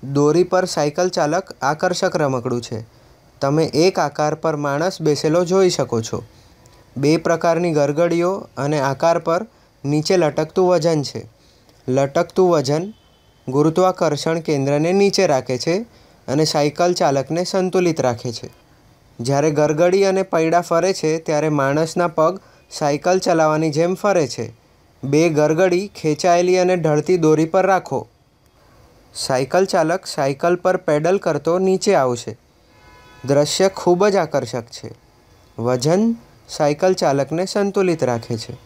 દોરી પર સાયકલ ચાલક આકર્ષક રમકડું છે તમે એક આકાર પર માણસ બેસેલો જોઈ શકો છો બે પ્રકારની ગરગડીઓ અને આકાર પર નીચે લટકતું વજન છે લટકતું વજન ગુરુત્વાકર્ષણ કેન્દ્રને નીચે રાખે છે અને સાયકલ ચાલકને સંતુલિત રાખે છે જ્યારે ગરગડી અને પૈડા ફરે છે ત્યારે માણસના પગ સાયકલ ચલાવવાની જેમ ફરે છે બે ગરગડી ખેંચાયેલી અને ઢળતી દોરી પર રાખો સાયકલ ચાલક સાયકલ પર પેડલ કરતો નીચે આવશે દ્રશ્ય ખૂબ જ આકર્ષક છે વજન સાયકલ ચાલકને સંતુલિત રાખે છે